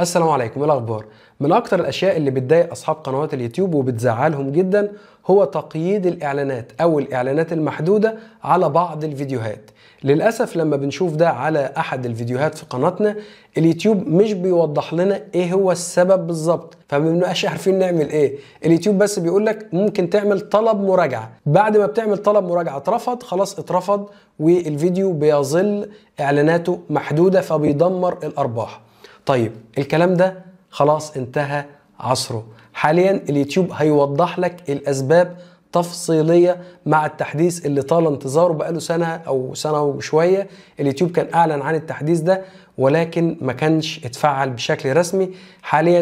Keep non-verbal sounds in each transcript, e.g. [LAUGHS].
السلام عليكم ايه الاخبار من اكتر الاشياء اللي بتضايق اصحاب قنوات اليوتيوب وبتزعلهم جدا هو تقييد الاعلانات او الاعلانات المحدوده على بعض الفيديوهات للاسف لما بنشوف ده على احد الفيديوهات في قناتنا اليوتيوب مش بيوضح لنا ايه هو السبب بالظبط فما بنبقاش [LAUGHS] عارفين نعمل ايه اليوتيوب بس بيقول لك ممكن تعمل طلب مراجعه بعد ما بتعمل طلب مراجعه اترفض خلاص اترفض والفيديو بيظل اعلاناته محدوده فبيدمر الارباح طيب الكلام ده خلاص انتهى عصره حاليا اليوتيوب هيوضح لك الاسباب تفصيليه مع التحديث اللي طال انتظاره بقاله سنه او سنه وشويه اليوتيوب كان اعلن عن التحديث ده ولكن ما كانش اتفعل بشكل رسمي حاليا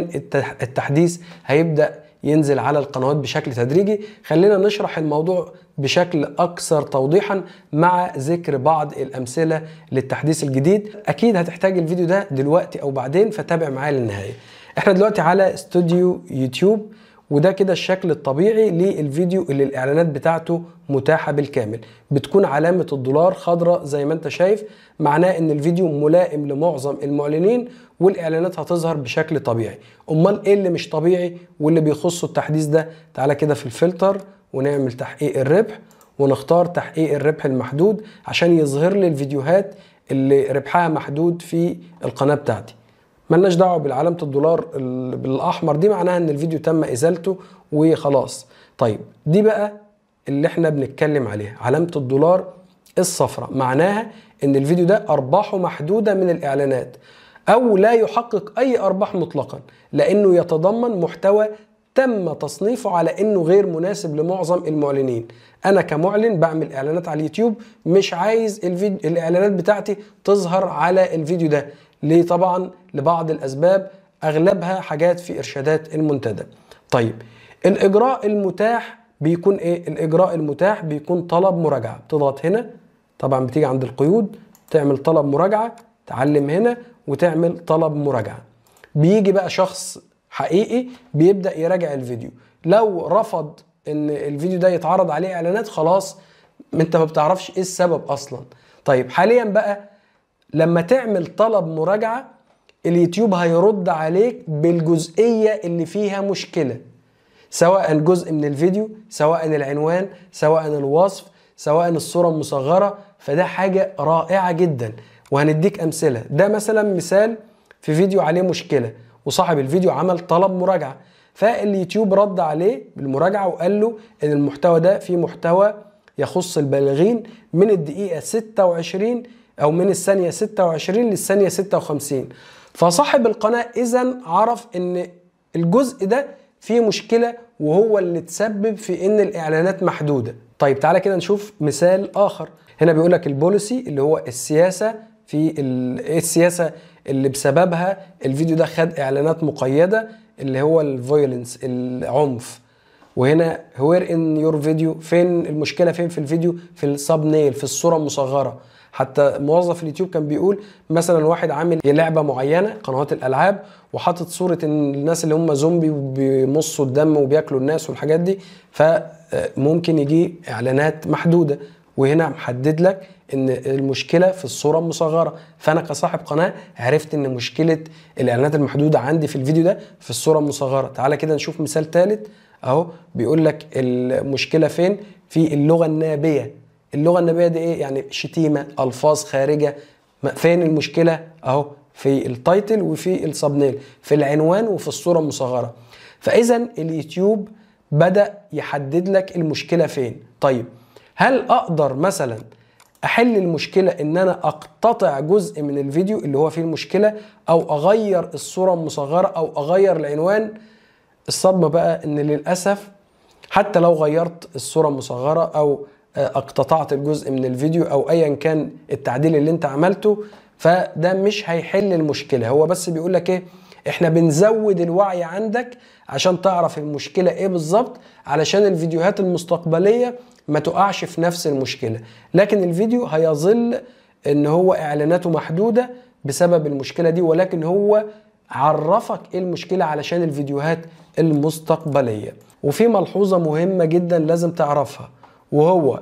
التحديث هيبدا ينزل على القنوات بشكل تدريجي خلينا نشرح الموضوع بشكل اكثر توضيحا مع ذكر بعض الامثله للتحديث الجديد اكيد هتحتاج الفيديو ده دلوقتي او بعدين فتابع معايا للنهايه احنا دلوقتي على استوديو يوتيوب وده كده الشكل الطبيعي للفيديو اللي الاعلانات بتاعته متاحه بالكامل بتكون علامه الدولار خضراء زي ما انت شايف معناه ان الفيديو ملائم لمعظم المعلنين والاعلانات هتظهر بشكل طبيعي امال ايه اللي مش طبيعي واللي بيخص التحديث ده تعالى كده في الفلتر ونعمل تحقيق الربح ونختار تحقيق الربح المحدود عشان يظهر لي الفيديوهات اللي ربحها محدود في القناه بتاعتي ملناش دعوه بالعلامه الدولار بالاحمر دي معناها ان الفيديو تم ازالته وخلاص طيب دي بقى اللي احنا بنتكلم عليها علامه الدولار الصفراء معناها ان الفيديو ده ارباحه محدوده من الاعلانات او لا يحقق اي ارباح مطلقا لانه يتضمن محتوى تم تصنيفه على انه غير مناسب لمعظم المعلنين انا كمعلن بعمل اعلانات على اليوتيوب مش عايز الفيديو الاعلانات بتاعتي تظهر على الفيديو ده ليه طبعا لبعض الأسباب أغلبها حاجات في إرشادات المنتدى طيب الإجراء المتاح بيكون إيه؟ الإجراء المتاح بيكون طلب مراجعة بتضغط هنا طبعا بتيجي عند القيود تعمل طلب مراجعة تعلم هنا وتعمل طلب مراجعة بيجي بقى شخص حقيقي بيبدأ يراجع الفيديو لو رفض ان الفيديو ده يتعرض عليه اعلانات خلاص انت ما بتعرفش ايه السبب اصلا طيب حاليا بقى لما تعمل طلب مراجعه اليوتيوب هيرد عليك بالجزئيه اللي فيها مشكله سواء جزء من الفيديو سواء العنوان سواء الوصف سواء الصوره المصغره فده حاجه رائعه جدا وهنديك امثله ده مثلا مثال في فيديو عليه مشكله وصاحب الفيديو عمل طلب مراجعه فاليوتيوب رد عليه بالمراجعه وقال له ان المحتوى ده فيه محتوى يخص البالغين من الدقيقه 26 او من الثانيه 26 للثانيه 56 فصاحب القناه اذا عرف ان الجزء ده فيه مشكله وهو اللي تسبب في ان الاعلانات محدوده طيب تعالى كده نشوف مثال اخر هنا بيقول لك البوليسي اللي هو السياسه في إيه السياسه اللي بسببها الفيديو ده خد اعلانات مقيده اللي هو الفيولنس العنف وهنا وير ان يور فيديو فين المشكله فين في الفيديو في السب نيل في الصوره المصغره حتى موظف اليوتيوب كان بيقول مثلا واحد عامل لعبه معينه قنوات الالعاب وحاطط صوره الناس اللي هم زومبي وبيمصوا الدم وبياكلوا الناس والحاجات دي فممكن آه، يجي اعلانات محدوده وهنا محدد لك ان المشكله في الصوره المصغره فانا كصاحب قناه عرفت ان مشكله الاعلانات المحدوده عندي في الفيديو ده في الصوره المصغره تعالى كده نشوف مثال ثالث اهو بيقول لك المشكله فين في اللغه النابيه اللغه النابيه دي ايه يعني شتيمه الفاظ خارجه فين المشكله اهو في التايتل وفي السبنيل في العنوان وفي الصوره المصغره فاذا اليوتيوب بدا يحدد لك المشكله فين طيب هل اقدر مثلا احل المشكله ان انا اقتطع جزء من الفيديو اللي هو فيه المشكله او اغير الصوره المصغره او اغير العنوان الصدمه بقى ان للاسف حتى لو غيرت الصوره المصغره او آه، اقتطعت الجزء من الفيديو او ايا كان التعديل اللي انت عملته فده مش هيحل المشكله هو بس بيقول لك ايه احنا بنزود الوعي عندك عشان تعرف المشكله ايه بالظبط علشان الفيديوهات المستقبليه ما تقعش في نفس المشكله لكن الفيديو هيظل ان هو اعلاناته محدوده بسبب المشكله دي ولكن هو عرفك ايه المشكله علشان الفيديوهات المستقبليه وفي ملحوظه مهمه جدا لازم تعرفها وهو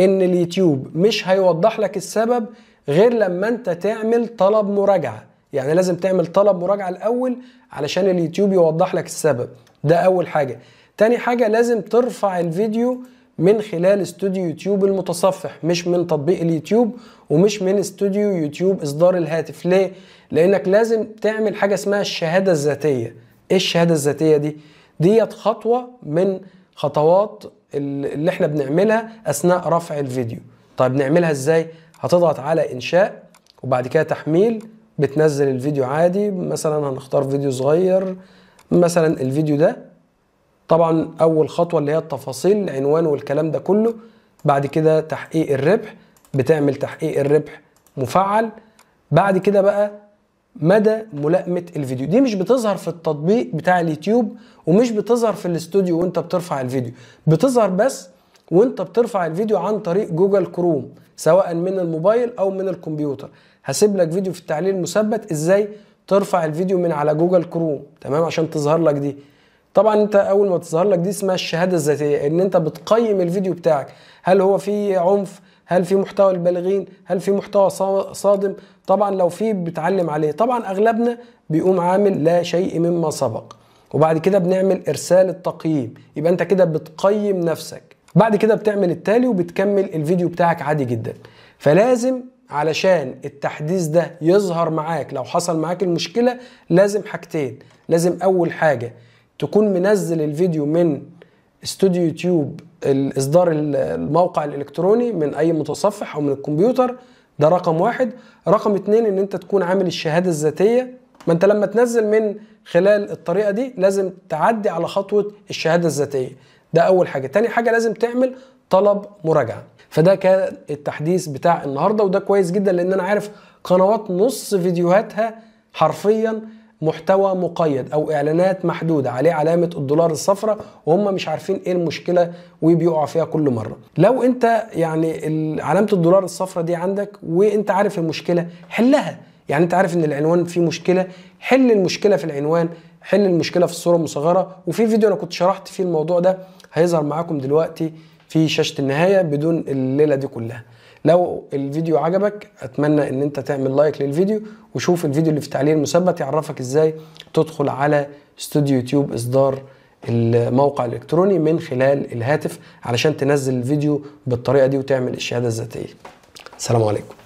ان اليوتيوب مش هيوضح لك السبب غير لما انت تعمل طلب مراجعه يعني لازم تعمل طلب مراجعه الاول علشان اليوتيوب يوضح لك السبب ده اول حاجه تاني حاجه لازم ترفع الفيديو من خلال استوديو يوتيوب المتصفح مش من تطبيق اليوتيوب ومش من استوديو يوتيوب اصدار الهاتف ليه لانك لازم تعمل حاجه اسمها الشهاده الذاتيه ايه الشهاده الذاتيه دي ديت خطوه من خطوات اللي احنا بنعملها اثناء رفع الفيديو طيب نعملها ازاي هتضغط على انشاء وبعد كده تحميل بتنزل الفيديو عادي مثلا هنختار فيديو صغير مثلا الفيديو ده طبعا اول خطوه اللي هي التفاصيل العنوان والكلام ده كله بعد كده تحقيق الربح بتعمل تحقيق الربح مفعل بعد كده بقى مدى ملائمه الفيديو دي مش بتظهر في التطبيق بتاع اليوتيوب ومش بتظهر في الاستوديو وانت بترفع الفيديو بتظهر بس وانت بترفع الفيديو عن طريق جوجل كروم سواء من الموبايل او من الكمبيوتر هسيب لك فيديو في التعليق المثبت ازاي ترفع الفيديو من على جوجل كروم تمام عشان تظهر لك دي طبعا انت اول ما تظهر لك دي اسمها الشهاده الذاتيه ان انت بتقيم الفيديو بتاعك هل هو فيه عنف هل في محتوى البالغين هل في محتوى صادم طبعا لو في بتعلم عليه طبعا اغلبنا بيقوم عامل لا شيء مما سبق وبعد كده بنعمل ارسال التقييم يبقى انت كده بتقيم نفسك بعد كده بتعمل التالي وبتكمل الفيديو بتاعك عادي جدا فلازم علشان التحديث ده يظهر معاك لو حصل معاك المشكله لازم حاجتين لازم اول حاجه تكون منزل الفيديو من استوديو يوتيوب الاصدار الموقع الالكتروني من اي متصفح او من الكمبيوتر ده رقم واحد رقم اتنين ان انت تكون عامل الشهادة الذاتية ما انت لما تنزل من خلال الطريقة دي لازم تعدي على خطوة الشهادة الذاتية ده اول حاجة تاني حاجة لازم تعمل طلب مراجعة فده كان التحديث بتاع النهاردة وده كويس جدا لان انا عارف قنوات نص فيديوهاتها حرفيا محتوى مقيد او اعلانات محدوده عليه علامه الدولار الصفراء وهم مش عارفين ايه المشكله وبيقع فيها كل مره لو انت يعني علامه الدولار الصفراء دي عندك وانت عارف المشكله حلها يعني انت عارف ان العنوان فيه مشكله حل المشكله في العنوان حل المشكله في الصوره المصغره وفي فيديو انا كنت شرحت فيه الموضوع ده هيظهر معاكم دلوقتي في شاشه النهايه بدون الليله دي كلها لو الفيديو عجبك اتمنى ان انت تعمل لايك للفيديو وشوف الفيديو اللي في التعليق المثبت يعرفك ازاي تدخل على استوديو يوتيوب اصدار الموقع الالكتروني من خلال الهاتف علشان تنزل الفيديو بالطريقه دي وتعمل الشهاده الذاتيه. السلام عليكم.